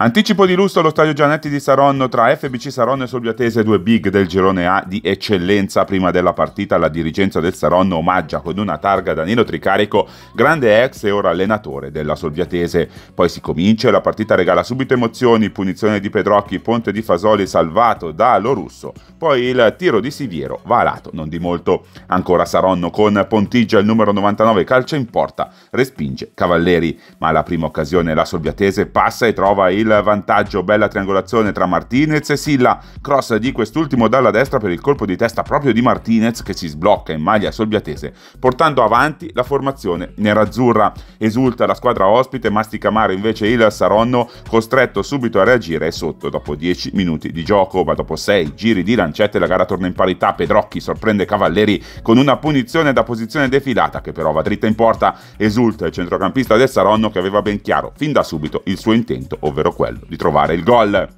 Anticipo di lusso allo stadio Giannetti di Saronno tra FBC Saronno e Solbiatese, due big del girone A di eccellenza. Prima della partita la dirigenza del Saronno omaggia con una targa Danilo Tricarico, grande ex e ora allenatore della Solbiatese. Poi si comincia e la partita regala subito emozioni, punizione di Pedrocchi, ponte di Fasoli salvato da Lorusso. Poi il tiro di Siviero va a lato, non di molto. Ancora Saronno con Pontigia, il numero 99, calcia in porta, respinge Cavalleri. Ma alla prima occasione la Solbiatese passa e trova il il vantaggio, bella triangolazione tra Martinez e Silla, cross di quest'ultimo dalla destra per il colpo di testa proprio di Martinez che si sblocca in maglia solbiatese, portando avanti la formazione nerazzurra. Esulta la squadra ospite, mastica Masticamaro invece il Saronno costretto subito a reagire sotto dopo 10 minuti di gioco, ma dopo 6 giri di lancette la gara torna in parità, Pedrocchi sorprende Cavalleri con una punizione da posizione defilata che però va dritta in porta, esulta il centrocampista del Saronno che aveva ben chiaro fin da subito il suo intento, ovvero quello, di trovare il gol.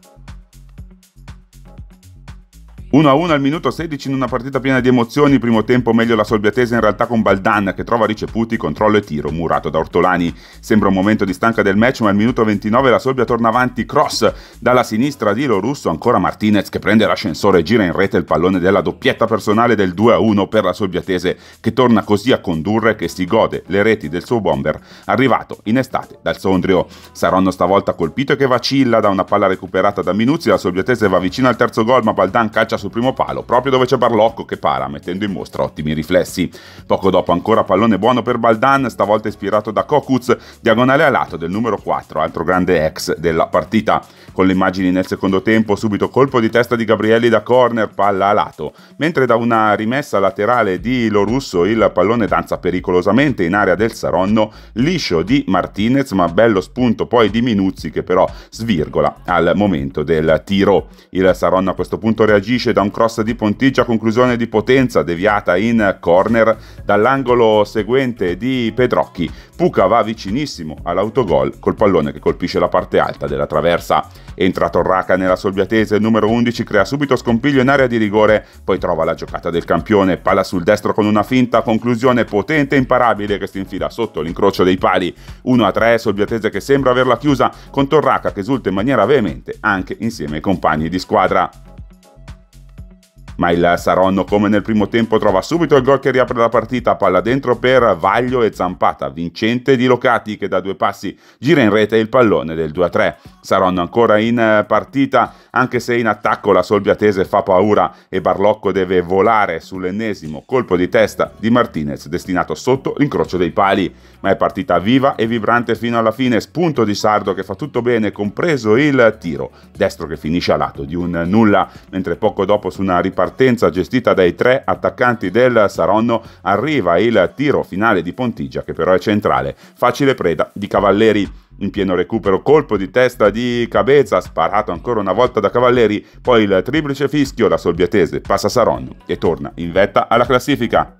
1-1 al minuto 16 in una partita piena di emozioni, primo tempo meglio la Solbiatese in realtà con Baldan che trova riceputi, controllo e tiro, murato da Ortolani. Sembra un momento di stanca del match ma al minuto 29 la Solbia torna avanti, cross dalla sinistra di Lorusso, ancora Martinez che prende l'ascensore e gira in rete il pallone della doppietta personale del 2-1 per la Solbiatese che torna così a condurre che si gode le reti del suo bomber arrivato in estate dal Sondrio. Saronno stavolta colpito e che vacilla da una palla recuperata da Minuzzi, la Solbiatese va vicino al terzo gol ma Baldan calcia sul primo palo, proprio dove c'è Barlocco che para, mettendo in mostra ottimi riflessi. Poco dopo ancora pallone buono per Baldan, stavolta ispirato da Kokuz, diagonale a lato del numero 4, altro grande ex della partita. Con le immagini nel secondo tempo, subito colpo di testa di Gabrielli da corner, palla a lato, mentre da una rimessa laterale di Lorusso il pallone danza pericolosamente in area del Saronno, liscio di Martinez ma bello spunto poi di Minuzzi che però svirgola al momento del tiro. Il Saronno a questo punto reagisce esce da un cross di Pontigia, conclusione di Potenza, deviata in corner dall'angolo seguente di Pedrocchi. Puca va vicinissimo all'autogol col pallone che colpisce la parte alta della traversa. Entra Torraca nella Solbiatese, numero 11 crea subito scompiglio in area di rigore, poi trova la giocata del campione, palla sul destro con una finta, conclusione potente e imparabile che si infila sotto l'incrocio dei pali. 1-3 Solbiatese che sembra averla chiusa, con Torraca che esulta in maniera veemente anche insieme ai compagni di squadra ma il Saronno come nel primo tempo trova subito il gol che riapre la partita, palla dentro per Vaglio e Zampata, vincente di Locati che da due passi gira in rete il pallone del 2-3. Saronno ancora in eh, partita, anche se in attacco la Solbiatese fa paura e Barlocco deve volare sull'ennesimo colpo di testa di Martinez destinato sotto l'incrocio dei pali, ma è partita viva e vibrante fino alla fine, spunto di Sardo che fa tutto bene, compreso il tiro, destro che finisce a lato di un nulla, mentre poco dopo su una ripartenza partenza gestita dai tre attaccanti del Saronno arriva il tiro finale di Pontigia che però è centrale, facile preda di Cavalleri in pieno recupero, colpo di testa di Cabezza, sparato ancora una volta da Cavalleri, poi il triplice fischio, la solbiatese passa Saronno e torna in vetta alla classifica.